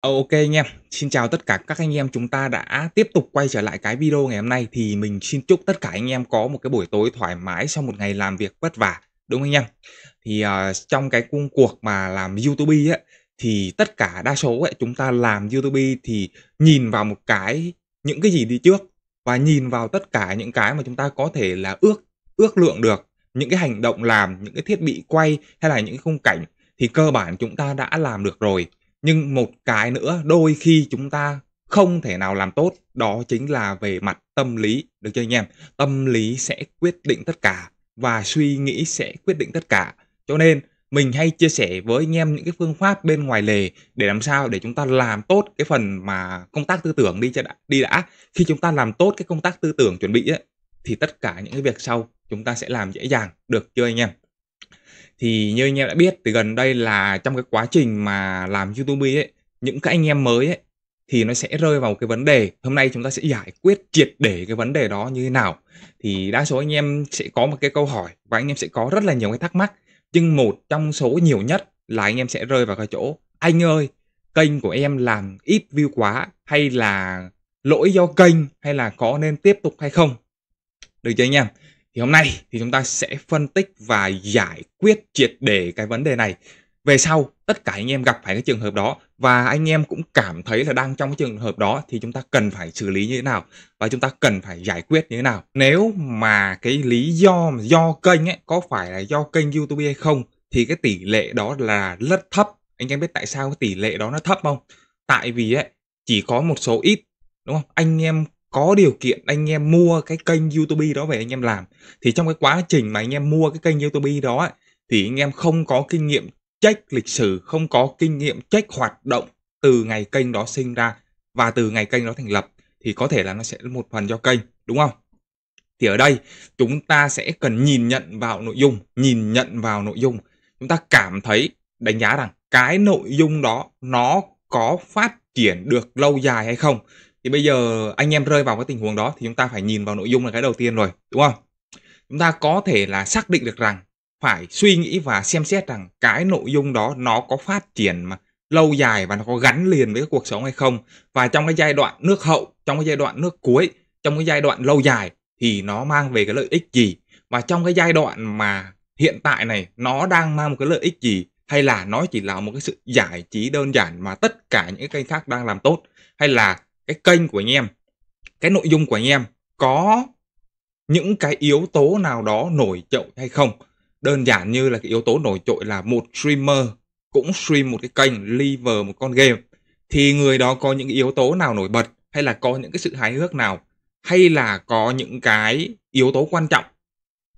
Ờ, ok anh em, xin chào tất cả các anh em chúng ta đã tiếp tục quay trở lại cái video ngày hôm nay thì mình xin chúc tất cả anh em có một cái buổi tối thoải mái sau một ngày làm việc vất vả đúng không anh em? Thì uh, trong cái công cuộc mà làm YouTube ấy thì tất cả đa số ấy, chúng ta làm YouTube thì nhìn vào một cái những cái gì đi trước và nhìn vào tất cả những cái mà chúng ta có thể là ước ước lượng được những cái hành động làm, những cái thiết bị quay hay là những cái khung cảnh thì cơ bản chúng ta đã làm được rồi nhưng một cái nữa đôi khi chúng ta không thể nào làm tốt đó chính là về mặt tâm lý được chưa anh em tâm lý sẽ quyết định tất cả và suy nghĩ sẽ quyết định tất cả cho nên mình hay chia sẻ với anh em những cái phương pháp bên ngoài lề để làm sao để chúng ta làm tốt cái phần mà công tác tư tưởng đi cho đã, đi đã khi chúng ta làm tốt cái công tác tư tưởng chuẩn bị ấy, thì tất cả những cái việc sau chúng ta sẽ làm dễ dàng được chưa anh em thì như anh em đã biết thì gần đây là trong cái quá trình mà làm YouTube ấy, những các anh em mới ấy thì nó sẽ rơi vào cái vấn đề hôm nay chúng ta sẽ giải quyết triệt để cái vấn đề đó như thế nào thì đa số anh em sẽ có một cái câu hỏi và anh em sẽ có rất là nhiều cái thắc mắc nhưng một trong số nhiều nhất là anh em sẽ rơi vào cái chỗ anh ơi kênh của em làm ít view quá hay là lỗi do kênh hay là có nên tiếp tục hay không được chưa anh em thì hôm nay thì chúng ta sẽ phân tích và giải quyết triệt để cái vấn đề này. Về sau tất cả anh em gặp phải cái trường hợp đó và anh em cũng cảm thấy là đang trong cái trường hợp đó thì chúng ta cần phải xử lý như thế nào và chúng ta cần phải giải quyết như thế nào. Nếu mà cái lý do do kênh ấy có phải là do kênh YouTube hay không thì cái tỷ lệ đó là rất thấp. Anh em biết tại sao cái tỷ lệ đó nó thấp không? Tại vì ấy chỉ có một số ít đúng không? Anh em có điều kiện anh em mua cái kênh YouTube đó về anh em làm thì trong cái quá trình mà anh em mua cái kênh YouTube đó ấy, thì anh em không có kinh nghiệm check lịch sử, không có kinh nghiệm check hoạt động từ ngày kênh đó sinh ra và từ ngày kênh đó thành lập thì có thể là nó sẽ một phần cho kênh đúng không? Thì ở đây chúng ta sẽ cần nhìn nhận vào nội dung, nhìn nhận vào nội dung. Chúng ta cảm thấy đánh giá rằng cái nội dung đó nó có phát triển được lâu dài hay không thì bây giờ anh em rơi vào cái tình huống đó thì chúng ta phải nhìn vào nội dung là cái đầu tiên rồi, đúng không? Chúng ta có thể là xác định được rằng phải suy nghĩ và xem xét rằng cái nội dung đó nó có phát triển mà lâu dài và nó có gắn liền với cuộc sống hay không và trong cái giai đoạn nước hậu trong cái giai đoạn nước cuối trong cái giai đoạn lâu dài thì nó mang về cái lợi ích gì và trong cái giai đoạn mà hiện tại này nó đang mang một cái lợi ích gì hay là nó chỉ là một cái sự giải trí đơn giản mà tất cả những kênh khác đang làm tốt hay là cái kênh của anh em cái nội dung của anh em có những cái yếu tố nào đó nổi trội hay không đơn giản như là cái yếu tố nổi trội là một streamer cũng stream một cái kênh liver một con game thì người đó có những yếu tố nào nổi bật hay là có những cái sự hài hước nào hay là có những cái yếu tố quan trọng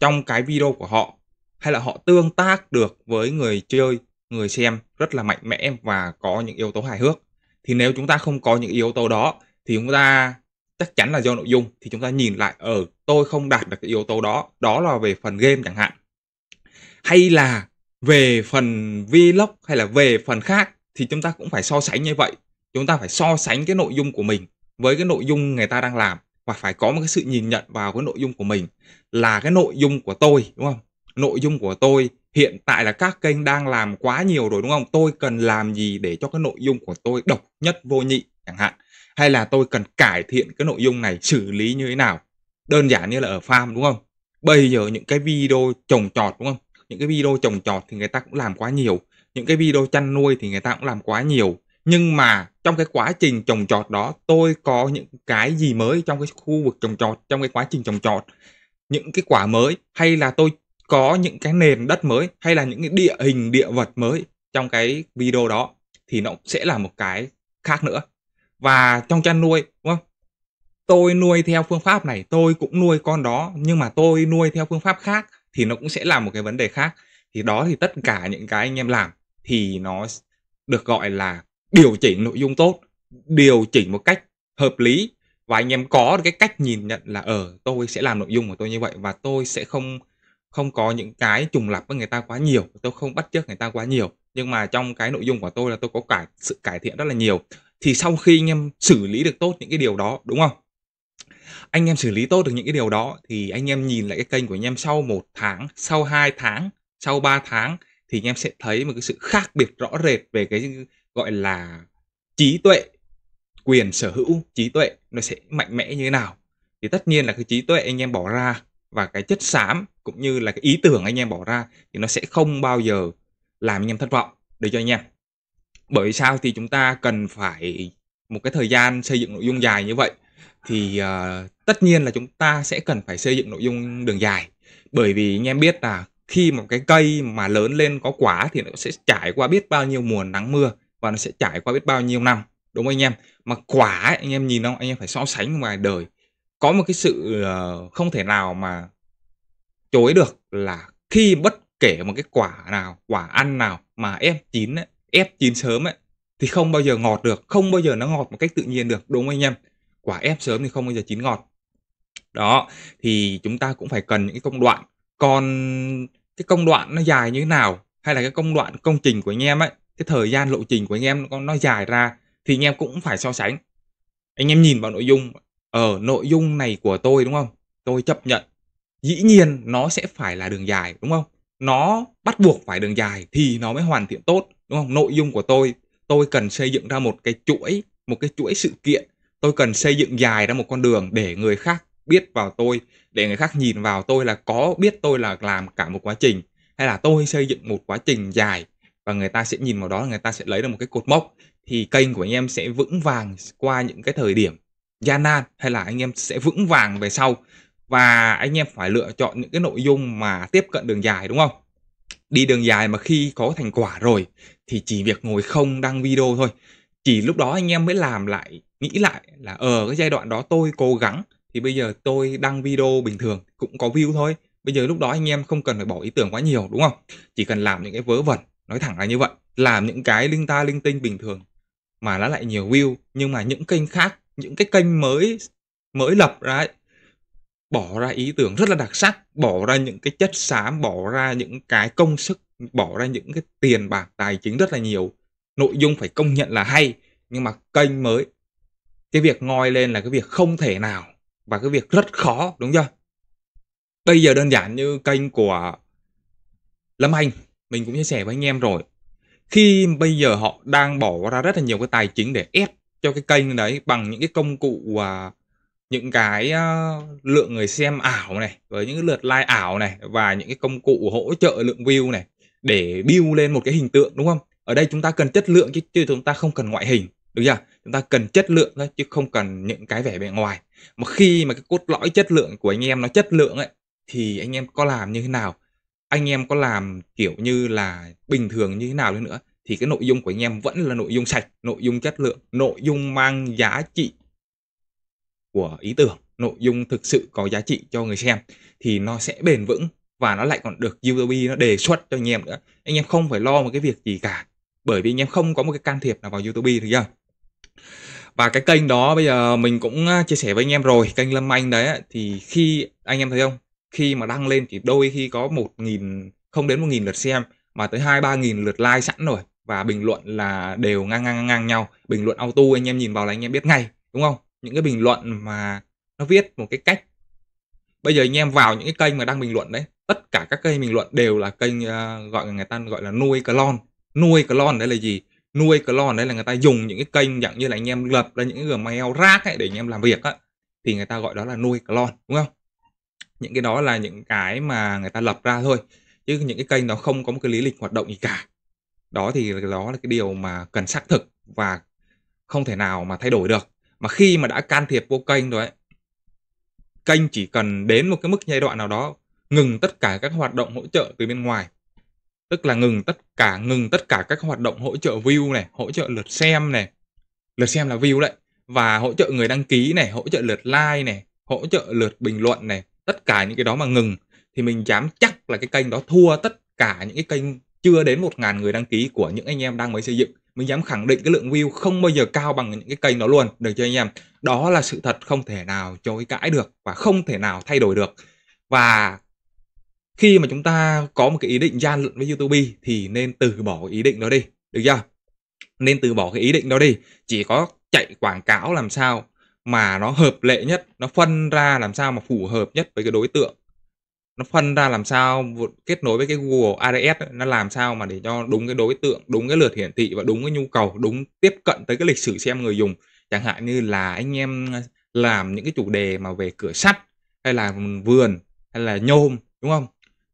trong cái video của họ hay là họ tương tác được với người chơi người xem rất là mạnh mẽ và có những yếu tố hài hước thì nếu chúng ta không có những yếu tố đó thì chúng ta chắc chắn là do nội dung thì chúng ta nhìn lại ở ờ, tôi không đạt được cái yếu tố đó đó là về phần game chẳng hạn hay là về phần vlog hay là về phần khác thì chúng ta cũng phải so sánh như vậy chúng ta phải so sánh cái nội dung của mình với cái nội dung người ta đang làm và phải có một cái sự nhìn nhận vào cái nội dung của mình là cái nội dung của tôi đúng không nội dung của tôi hiện tại là các kênh đang làm quá nhiều rồi đúng không tôi cần làm gì để cho cái nội dung của tôi độc nhất vô nhị chẳng hạn hay là tôi cần cải thiện cái nội dung này xử lý như thế nào đơn giản như là ở farm đúng không bây giờ những cái video trồng trọt đúng không những cái video trồng trọt thì người ta cũng làm quá nhiều những cái video chăn nuôi thì người ta cũng làm quá nhiều nhưng mà trong cái quá trình trồng trọt đó tôi có những cái gì mới trong cái khu vực trồng trọt trong cái quá trình trồng trọt những cái quả mới hay là tôi có những cái nền đất mới hay là những cái địa hình địa vật mới trong cái video đó thì nó sẽ là một cái khác nữa và trong chăn nuôi đúng không tôi nuôi theo phương pháp này tôi cũng nuôi con đó nhưng mà tôi nuôi theo phương pháp khác thì nó cũng sẽ là một cái vấn đề khác thì đó thì tất cả những cái anh em làm thì nó được gọi là điều chỉnh nội dung tốt điều chỉnh một cách hợp lý và anh em có cái cách nhìn nhận là ở ờ, tôi sẽ làm nội dung của tôi như vậy và tôi sẽ không không có những cái trùng lặp với người ta quá nhiều tôi không bắt chước người ta quá nhiều nhưng mà trong cái nội dung của tôi là tôi có cải sự cải thiện rất là nhiều thì sau khi anh em xử lý được tốt những cái điều đó đúng không anh em xử lý tốt được những cái điều đó thì anh em nhìn lại cái kênh của anh em sau một tháng sau 2 tháng sau 3 tháng thì anh em sẽ thấy một cái sự khác biệt rõ rệt về cái gọi là trí tuệ quyền sở hữu trí tuệ nó sẽ mạnh mẽ như thế nào thì tất nhiên là cái trí tuệ anh em bỏ ra và cái chất xám cũng như là cái ý tưởng anh em bỏ ra thì nó sẽ không bao giờ làm anh em thất vọng được cho anh em bởi sao thì chúng ta cần phải một cái thời gian xây dựng nội dung dài như vậy thì uh, tất nhiên là chúng ta sẽ cần phải xây dựng nội dung đường dài bởi vì anh em biết là khi một cái cây mà lớn lên có quả thì nó sẽ trải qua biết bao nhiêu mùa nắng mưa và nó sẽ trải qua biết bao nhiêu năm đúng không anh em mà quả ấy, anh em nhìn không anh em phải so sánh ngoài đời có một cái sự uh, không thể nào mà chối được là khi bất kể một cái quả nào quả ăn nào mà ép chín ấy, ép chín sớm ấy thì không bao giờ ngọt được không bao giờ nó ngọt một cách tự nhiên được đúng không anh em quả ép sớm thì không bao giờ chín ngọt đó thì chúng ta cũng phải cần những cái công đoạn còn cái công đoạn nó dài như thế nào hay là cái công đoạn công trình của anh em ấy cái thời gian lộ trình của anh em nó, nó dài ra thì anh em cũng phải so sánh anh em nhìn vào nội dung ở ờ, nội dung này của tôi đúng không tôi chấp nhận dĩ nhiên nó sẽ phải là đường dài đúng không nó bắt buộc phải đường dài thì nó mới hoàn thiện tốt đúng không nội dung của tôi tôi cần xây dựng ra một cái chuỗi một cái chuỗi sự kiện tôi cần xây dựng dài ra một con đường để người khác biết vào tôi để người khác nhìn vào tôi là có biết tôi là làm cả một quá trình hay là tôi xây dựng một quá trình dài và người ta sẽ nhìn vào đó người ta sẽ lấy được một cái cột mốc thì kênh của anh em sẽ vững vàng qua những cái thời điểm gian nan hay là anh em sẽ vững vàng về sau và anh em phải lựa chọn những cái nội dung mà tiếp cận đường dài đúng không? Đi đường dài mà khi có thành quả rồi thì chỉ việc ngồi không đăng video thôi. Chỉ lúc đó anh em mới làm lại, nghĩ lại là ở ờ, cái giai đoạn đó tôi cố gắng thì bây giờ tôi đăng video bình thường cũng có view thôi. Bây giờ lúc đó anh em không cần phải bỏ ý tưởng quá nhiều đúng không? Chỉ cần làm những cái vớ vẩn, nói thẳng là như vậy. Làm những cái linh ta linh tinh bình thường mà nó lại nhiều view nhưng mà những kênh khác những cái kênh mới mới lập ra ấy, bỏ ra ý tưởng rất là đặc sắc bỏ ra những cái chất xám bỏ ra những cái công sức bỏ ra những cái tiền bạc tài chính rất là nhiều nội dung phải công nhận là hay nhưng mà kênh mới cái việc ngoi lên là cái việc không thể nào và cái việc rất khó đúng chưa bây giờ đơn giản như kênh của lâm anh mình cũng chia sẻ với anh em rồi khi bây giờ họ đang bỏ ra rất là nhiều cái tài chính để ép cho cái kênh đấy bằng những cái công cụ và những cái à, lượng người xem ảo này với những cái lượt like ảo này và những cái công cụ hỗ trợ lượng view này để build lên một cái hình tượng đúng không ở đây chúng ta cần chất lượng chứ, chứ chúng ta không cần ngoại hình được chưa chúng ta cần chất lượng thôi chứ không cần những cái vẻ bề ngoài mà khi mà cái cốt lõi chất lượng của anh em nó chất lượng ấy thì anh em có làm như thế nào anh em có làm kiểu như là bình thường như thế nào đi nữa thì cái nội dung của anh em vẫn là nội dung sạch nội dung chất lượng nội dung mang giá trị của ý tưởng nội dung thực sự có giá trị cho người xem thì nó sẽ bền vững và nó lại còn được YouTube nó đề xuất cho anh em nữa anh em không phải lo một cái việc gì cả bởi vì anh em không có một cái can thiệp nào vào YouTube được chưa và cái kênh đó bây giờ mình cũng à, chia sẻ với anh em rồi kênh Lâm Anh đấy thì khi anh em thấy không khi mà đăng lên thì đôi khi có một nghìn không đến một nghìn lượt xem mà tới hai ba nghìn lượt like sẵn rồi và bình luận là đều ngang ngang ngang nhau bình luận auto anh em nhìn vào là anh em biết ngay đúng không những cái bình luận mà nó viết một cái cách bây giờ anh em vào những cái kênh mà đang bình luận đấy tất cả các kênh bình luận đều là kênh uh, gọi người ta gọi là nuôi clone nuôi clone đấy là gì nuôi clone đấy là người ta dùng những cái kênh dạng như là anh em lập ra những cái gmail rác ấy để anh em làm việc á thì người ta gọi đó là nuôi clone đúng không những cái đó là những cái mà người ta lập ra thôi chứ những cái kênh nó không có một cái lý lịch hoạt động gì cả đó thì đó là cái điều mà cần xác thực và không thể nào mà thay đổi được mà khi mà đã can thiệp vô kênh rồi ấy kênh chỉ cần đến một cái mức giai đoạn nào đó ngừng tất cả các hoạt động hỗ trợ từ bên ngoài tức là ngừng tất cả ngừng tất cả các hoạt động hỗ trợ view này hỗ trợ lượt xem này lượt xem là view đấy và hỗ trợ người đăng ký này hỗ trợ lượt like này hỗ trợ lượt bình luận này tất cả những cái đó mà ngừng thì mình dám chắc là cái kênh đó thua tất cả những cái kênh chưa đến 1.000 người đăng ký của những anh em đang mới xây dựng mình dám khẳng định cái lượng view không bao giờ cao bằng những cái kênh đó luôn được chưa anh em đó là sự thật không thể nào chối cãi được và không thể nào thay đổi được và khi mà chúng ta có một cái ý định gian lận với YouTube thì nên từ bỏ ý định đó đi được chưa nên từ bỏ cái ý định đó đi chỉ có chạy quảng cáo làm sao mà nó hợp lệ nhất nó phân ra làm sao mà phù hợp nhất với cái đối tượng nó phân ra làm sao kết nối với cái Google Ads nó làm sao mà để cho đúng cái đối tượng, đúng cái lượt hiển thị và đúng cái nhu cầu, đúng tiếp cận tới cái lịch sử xem người dùng. Chẳng hạn như là anh em làm những cái chủ đề mà về cửa sắt hay là vườn hay là nhôm đúng không?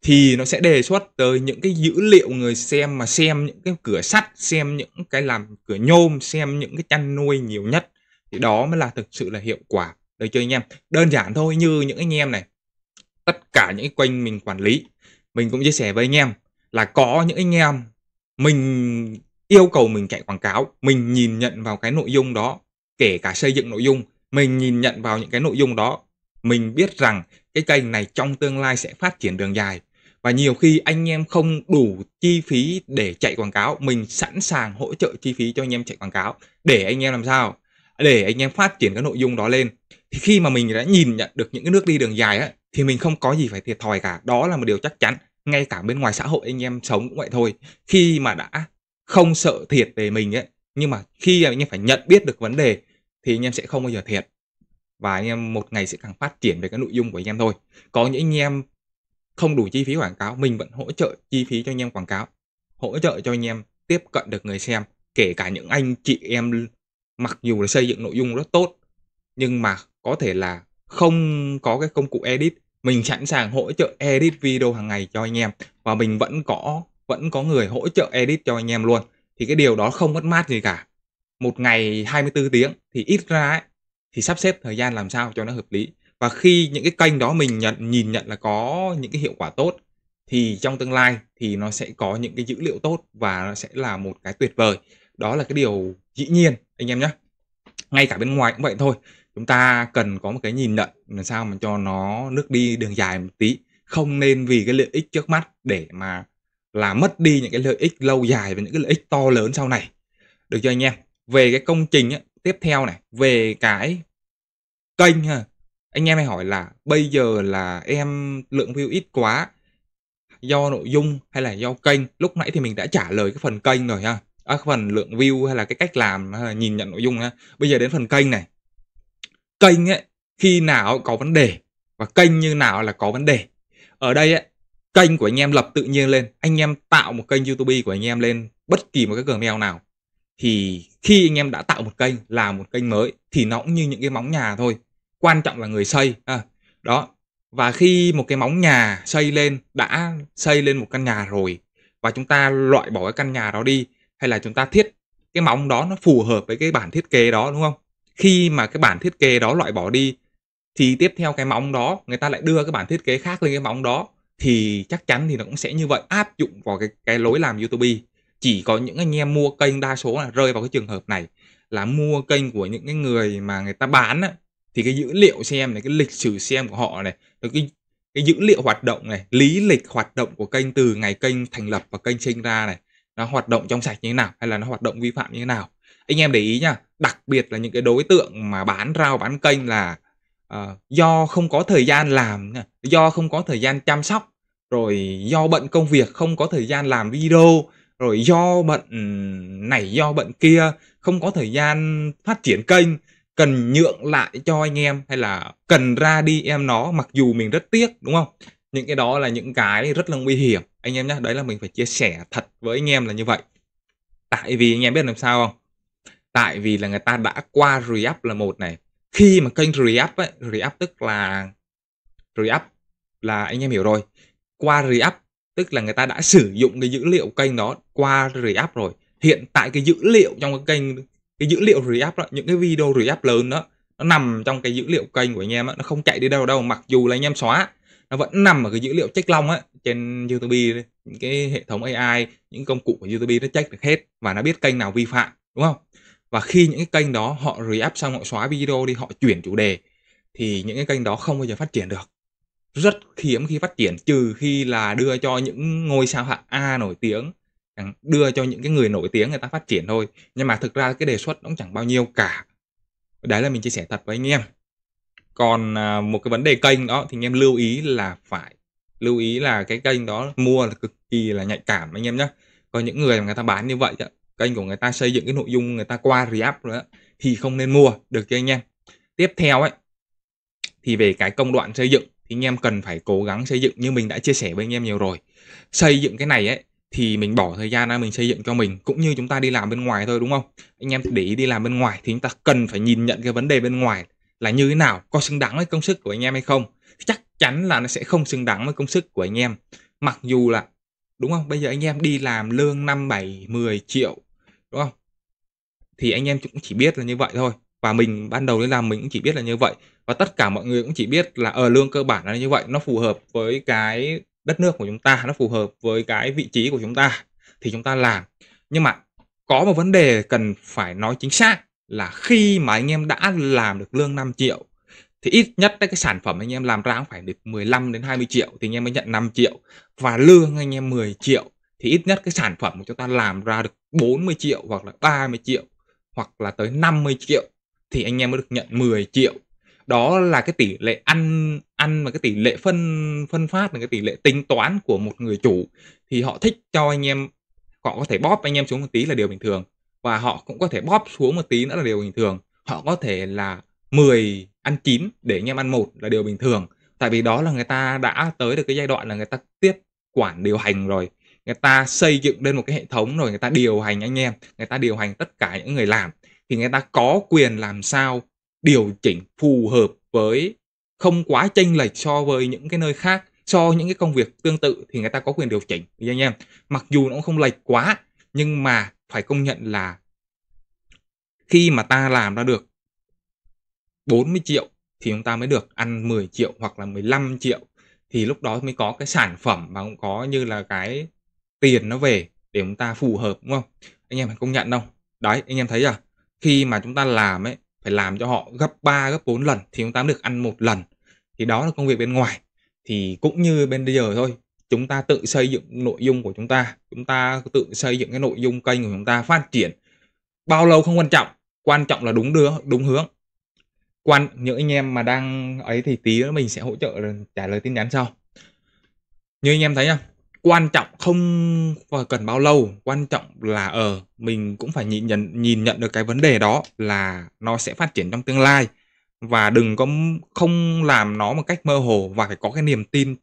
Thì nó sẽ đề xuất tới những cái dữ liệu người xem mà xem những cái cửa sắt, xem những cái làm cửa nhôm, xem những cái chăn nuôi nhiều nhất thì đó mới là thực sự là hiệu quả. Được chưa anh em? Đơn giản thôi như những anh em này tất cả những kênh mình quản lý mình cũng chia sẻ với anh em là có những anh em mình yêu cầu mình chạy quảng cáo mình nhìn nhận vào cái nội dung đó kể cả xây dựng nội dung mình nhìn nhận vào những cái nội dung đó mình biết rằng cái kênh này trong tương lai sẽ phát triển đường dài và nhiều khi anh em không đủ chi phí để chạy quảng cáo mình sẵn sàng hỗ trợ chi phí cho anh em chạy quảng cáo để anh em làm sao để anh em phát triển cái nội dung đó lên thì khi mà mình đã nhìn nhận được những cái nước đi đường dài ấy thì mình không có gì phải thiệt thòi cả đó là một điều chắc chắn ngay cả bên ngoài xã hội anh em sống cũng vậy thôi khi mà đã không sợ thiệt về mình ấy nhưng mà khi anh em phải nhận biết được vấn đề thì anh em sẽ không bao giờ thiệt và anh em một ngày sẽ càng phát triển về cái nội dung của anh em thôi có những anh em không đủ chi phí quảng cáo mình vẫn hỗ trợ chi phí cho anh em quảng cáo hỗ trợ cho anh em tiếp cận được người xem kể cả những anh chị em mặc dù là xây dựng nội dung rất tốt nhưng mà có thể là không có cái công cụ edit mình sẵn sàng hỗ trợ edit video hàng ngày cho anh em và mình vẫn có vẫn có người hỗ trợ edit cho anh em luôn thì cái điều đó không mất mát gì cả một ngày 24 tiếng thì ít ra ấy, thì sắp xếp thời gian làm sao cho nó hợp lý và khi những cái kênh đó mình nhận nhìn nhận là có những cái hiệu quả tốt thì trong tương lai thì nó sẽ có những cái dữ liệu tốt và nó sẽ là một cái tuyệt vời đó là cái điều dĩ nhiên anh em nhé ngay cả bên ngoài cũng vậy thôi chúng ta cần có một cái nhìn nhận làm sao mà cho nó nước đi đường dài một tí không nên vì cái lợi ích trước mắt để mà là mất đi những cái lợi ích lâu dài và những cái lợi ích to lớn sau này được chưa anh em về cái công trình ấy, tiếp theo này về cái kênh ha anh em hay hỏi là bây giờ là em lượng view ít quá do nội dung hay là do kênh lúc nãy thì mình đã trả lời cái phần kênh rồi ha à, phần lượng view hay là cái cách làm hay là nhìn nhận nội dung ha bây giờ đến phần kênh này kênh ấy khi nào có vấn đề và kênh như nào là có vấn đề ở đây ấy, kênh của anh em lập tự nhiên lên anh em tạo một kênh youtube của anh em lên bất kỳ một cái gmail nào thì khi anh em đã tạo một kênh làm một kênh mới thì nó cũng như những cái móng nhà thôi quan trọng là người xây à, đó và khi một cái móng nhà xây lên đã xây lên một căn nhà rồi và chúng ta loại bỏ cái căn nhà đó đi hay là chúng ta thiết cái móng đó nó phù hợp với cái bản thiết kế đó đúng không khi mà cái bản thiết kế đó loại bỏ đi thì tiếp theo cái móng đó người ta lại đưa cái bản thiết kế khác lên cái móng đó thì chắc chắn thì nó cũng sẽ như vậy áp dụng vào cái cái lối làm YouTube chỉ có những anh em mua kênh đa số là rơi vào cái trường hợp này là mua kênh của những cái người mà người ta bán á, thì cái dữ liệu xem này cái lịch sử xem của họ này cái cái dữ liệu hoạt động này lý lịch hoạt động của kênh từ ngày kênh thành lập và kênh sinh ra này nó hoạt động trong sạch như thế nào hay là nó hoạt động vi phạm như thế nào anh em để ý nha đặc biệt là những cái đối tượng mà bán rau bán kênh là uh, do không có thời gian làm do không có thời gian chăm sóc rồi do bận công việc không có thời gian làm video rồi do bận này do bận kia không có thời gian phát triển kênh cần nhượng lại cho anh em hay là cần ra đi em nó mặc dù mình rất tiếc đúng không những cái đó là những cái rất là nguy hiểm anh em nhé đấy là mình phải chia sẻ thật với anh em là như vậy tại vì anh em biết làm sao không tại vì là người ta đã qua re-up là một này khi mà kênh re-up ấy, re-up tức là re-up là anh em hiểu rồi qua re-up tức là người ta đã sử dụng cái dữ liệu kênh đó qua re-up rồi hiện tại cái dữ liệu trong cái kênh cái dữ liệu React đó, những cái video re-up lớn đó nó nằm trong cái dữ liệu kênh của anh em đó, nó không chạy đi đâu đâu mặc dù là anh em xóa nó vẫn nằm ở cái dữ liệu check long á trên YouTube những cái hệ thống AI những công cụ của YouTube nó check được hết và nó biết kênh nào vi phạm đúng không và khi những cái kênh đó họ react xong họ xóa video đi họ chuyển chủ đề thì những cái kênh đó không bao giờ phát triển được rất hiếm khi phát triển trừ khi là đưa cho những ngôi sao hạng A nổi tiếng đưa cho những cái người nổi tiếng người ta phát triển thôi nhưng mà thực ra cái đề xuất nó cũng chẳng bao nhiêu cả đấy là mình chia sẻ thật với anh em còn à, một cái vấn đề kênh đó thì anh em lưu ý là phải lưu ý là cái kênh đó mua là cực kỳ là nhạy cảm anh em nhé có những người mà người ta bán như vậy kênh của người ta xây dựng cái nội dung người ta qua React nữa thì không nên mua được chưa anh em tiếp theo ấy thì về cái công đoạn xây dựng thì anh em cần phải cố gắng xây dựng như mình đã chia sẻ với anh em nhiều rồi xây dựng cái này ấy thì mình bỏ thời gian ra mình xây dựng cho mình cũng như chúng ta đi làm bên ngoài thôi đúng không anh em để ý đi làm bên ngoài thì chúng ta cần phải nhìn nhận cái vấn đề bên ngoài là như thế nào có xứng đáng với công sức của anh em hay không chắc chắn là nó sẽ không xứng đáng với công sức của anh em mặc dù là đúng không bây giờ anh em đi làm lương năm bảy 10 triệu đúng không? Thì anh em cũng chỉ biết là như vậy thôi. Và mình ban đầu đi làm mình cũng chỉ biết là như vậy. Và tất cả mọi người cũng chỉ biết là ở ờ, lương cơ bản là như vậy, nó phù hợp với cái đất nước của chúng ta, nó phù hợp với cái vị trí của chúng ta thì chúng ta làm. Nhưng mà có một vấn đề cần phải nói chính xác là khi mà anh em đã làm được lương 5 triệu thì ít nhất cái sản phẩm anh em làm ra cũng phải được 15 đến 20 triệu thì anh em mới nhận 5 triệu và lương anh em 10 triệu thì ít nhất cái sản phẩm của chúng ta làm ra được 40 triệu hoặc là 30 triệu hoặc là tới 50 triệu thì anh em mới được nhận 10 triệu đó là cái tỷ lệ ăn ăn và cái tỷ lệ phân phân phát là cái tỷ lệ tính toán của một người chủ thì họ thích cho anh em họ có thể bóp anh em xuống một tí là điều bình thường và họ cũng có thể bóp xuống một tí nữa là điều bình thường họ có thể là 10 ăn 9 để anh em ăn một là điều bình thường tại vì đó là người ta đã tới được cái giai đoạn là người ta tiếp quản điều hành rồi người ta xây dựng lên một cái hệ thống rồi người ta điều hành anh em người ta điều hành tất cả những người làm thì người ta có quyền làm sao điều chỉnh phù hợp với không quá chênh lệch so với những cái nơi khác cho so những cái công việc tương tự thì người ta có quyền điều chỉnh thì anh em mặc dù nó cũng không lệch quá nhưng mà phải công nhận là khi mà ta làm ra được 40 triệu thì chúng ta mới được ăn 10 triệu hoặc là 15 triệu thì lúc đó mới có cái sản phẩm mà cũng có như là cái tiền nó về để chúng ta phù hợp đúng không? Anh em phải công nhận đâu? Đấy, anh em thấy à? Khi mà chúng ta làm ấy phải làm cho họ gấp 3 gấp 4 lần thì chúng ta mới được ăn một lần. Thì đó là công việc bên ngoài. Thì cũng như bên bây giờ thôi, chúng ta tự xây dựng nội dung của chúng ta, chúng ta tự xây dựng cái nội dung kênh của chúng ta phát triển. Bao lâu không quan trọng, quan trọng là đúng đưa đúng hướng. Quan những anh em mà đang ấy thì tí nữa mình sẽ hỗ trợ trả lời tin nhắn sau. Như anh em thấy không? quan trọng không cần bao lâu quan trọng là ở ờ, mình cũng phải nhìn nhận nhìn nhận được cái vấn đề đó là nó sẽ phát triển trong tương lai và đừng có không làm nó một cách mơ hồ và phải có cái niềm tin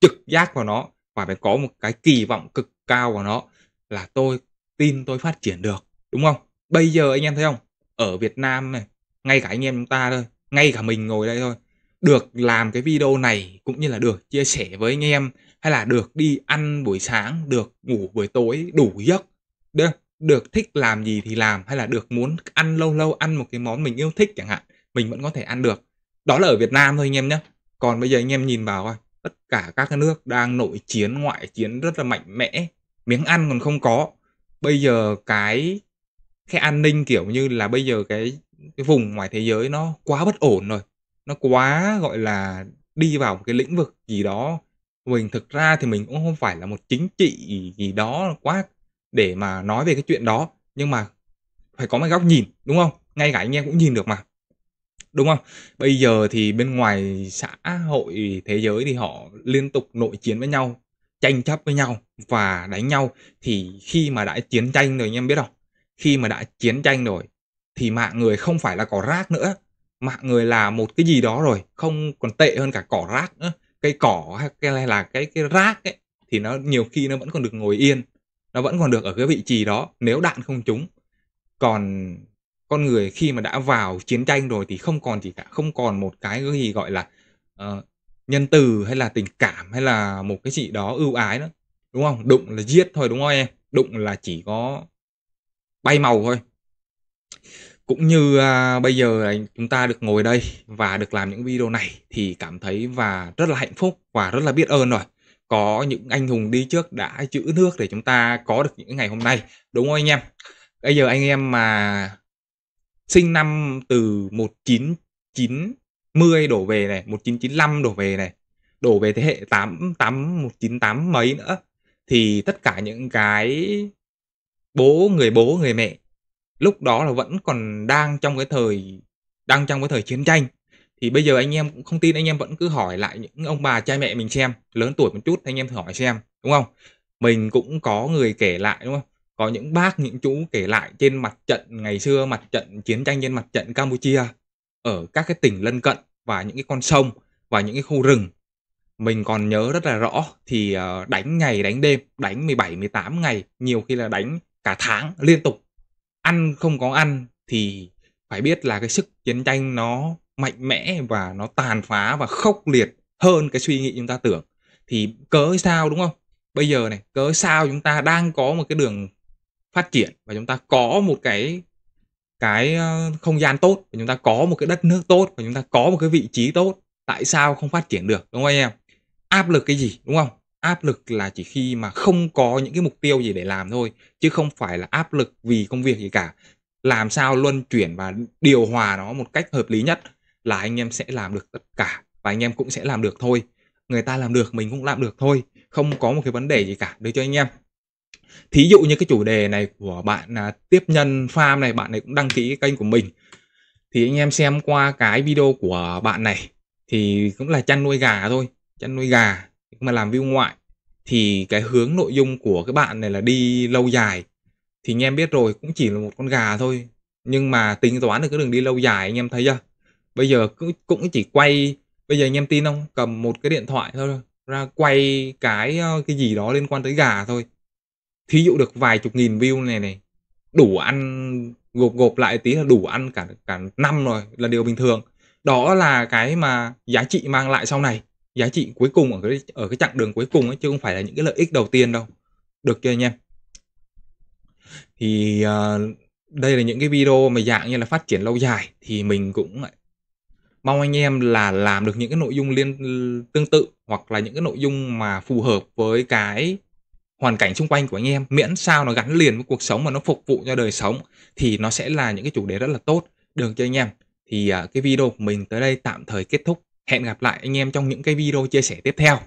trực giác vào nó và phải có một cái kỳ vọng cực cao vào nó là tôi tin tôi phát triển được đúng không bây giờ anh em thấy không ở Việt Nam này ngay cả anh em chúng ta thôi ngay cả mình ngồi đây thôi được làm cái video này cũng như là được chia sẻ với anh em hay là được đi ăn buổi sáng được ngủ buổi tối đủ giấc được được thích làm gì thì làm hay là được muốn ăn lâu lâu ăn một cái món mình yêu thích chẳng hạn mình vẫn có thể ăn được đó là ở Việt Nam thôi anh em nhé còn bây giờ anh em nhìn vào tất cả các cái nước đang nội chiến ngoại chiến rất là mạnh mẽ miếng ăn còn không có bây giờ cái cái an ninh kiểu như là bây giờ cái cái vùng ngoài thế giới nó quá bất ổn rồi nó quá gọi là đi vào một cái lĩnh vực gì đó mình thực ra thì mình cũng không phải là một chính trị gì đó quá để mà nói về cái chuyện đó, nhưng mà phải có một góc nhìn, đúng không? Ngay cả anh em cũng nhìn được mà, đúng không? Bây giờ thì bên ngoài xã hội thế giới thì họ liên tục nội chiến với nhau, tranh chấp với nhau và đánh nhau thì khi mà đã chiến tranh rồi anh em biết không? Khi mà đã chiến tranh rồi thì mạng người không phải là cỏ rác nữa, mạng người là một cái gì đó rồi, không còn tệ hơn cả cỏ rác nữa cây cỏ hay cái là cái cái rác ấy thì nó nhiều khi nó vẫn còn được ngồi yên nó vẫn còn được ở cái vị trí đó nếu đạn không trúng còn con người khi mà đã vào chiến tranh rồi thì không còn chỉ cả không còn một cái gì gọi là uh, nhân từ hay là tình cảm hay là một cái gì đó ưu ái nữa đúng không đụng là giết thôi đúng không em đụng là chỉ có bay màu thôi cũng như à, bây giờ chúng ta được ngồi đây và được làm những video này thì cảm thấy và rất là hạnh phúc và rất là biết ơn rồi có những anh hùng đi trước đã chữ nước để chúng ta có được những ngày hôm nay đúng không anh em bây giờ anh em mà sinh năm từ 1990 đổ về này 1995 đổ về này đổ về thế hệ 8 8 198 mấy nữa thì tất cả những cái bố người bố người mẹ lúc đó là vẫn còn đang trong cái thời đang trong cái thời chiến tranh thì bây giờ anh em cũng không tin anh em vẫn cứ hỏi lại những ông bà cha mẹ mình xem lớn tuổi một chút anh em thử hỏi xem đúng không mình cũng có người kể lại đúng không có những bác những chú kể lại trên mặt trận ngày xưa mặt trận chiến tranh trên mặt trận Campuchia ở các cái tỉnh lân cận và những cái con sông và những cái khu rừng mình còn nhớ rất là rõ thì ờ, đánh ngày đánh đêm đánh 17 18 ngày nhiều khi là đánh cả tháng liên tục ăn không có ăn thì phải biết là cái sức chiến tranh nó mạnh mẽ và nó tàn phá và khốc liệt hơn cái suy nghĩ chúng ta tưởng thì cớ sao đúng không bây giờ này cớ sao chúng ta đang có một cái đường phát triển và chúng ta có một cái cái ờ, không gian tốt và chúng ta có một cái đất nước tốt và chúng ta có một cái vị trí tốt tại sao không phát triển được đúng không anh em áp lực cái gì đúng không áp lực là chỉ khi mà không có những cái mục tiêu gì để làm thôi chứ không phải là áp lực vì công việc gì cả làm sao luân chuyển và điều hòa nó một cách hợp lý nhất là anh em sẽ làm được tất cả và anh em cũng sẽ làm được thôi người ta làm được mình cũng làm được thôi không có một cái vấn đề gì cả đối cho anh em thí dụ như cái chủ đề này của bạn à, tiếp nhân farm này bạn này cũng đăng ký kênh của mình thì anh em xem qua cái video của bạn này thì cũng là chăn nuôi gà thôi chăn nuôi gà mà làm view ngoại thì cái hướng nội dung của các bạn này là đi lâu dài thì anh em biết rồi cũng chỉ là một con gà thôi nhưng mà tính toán được cái đường đi lâu dài anh em thấy chưa bây giờ cũng cũng chỉ quay bây giờ anh em tin không cầm một cái điện thoại thôi ra quay cái ờ, cái gì đó liên quan tới gà thôi thí dụ được vài chục nghìn view này này đủ ăn gộp gộp lại tí là đủ ăn cả cả năm rồi là điều bình thường đó là cái mà giá trị mang lại sau này giá trị cuối cùng ở cái ở cái chặng đường cuối cùng ấy chứ không phải là những cái lợi ích đầu tiên đâu được chưa anh em thì uh, đây là những cái video mà dạng như là phát triển lâu dài thì mình cũng mong anh em là làm được những cái nội dung liên tương tự hoặc là những cái nội dung mà phù hợp với cái hoàn cảnh xung quanh của anh em miễn sao nó gắn liền với cuộc sống mà nó phục vụ cho đời sống thì nó sẽ là những cái chủ đề rất là tốt được cho anh em thì uh, cái video của mình tới đây tạm thời kết thúc Hẹn gặp lại anh em trong những cái video chia sẻ tiếp theo.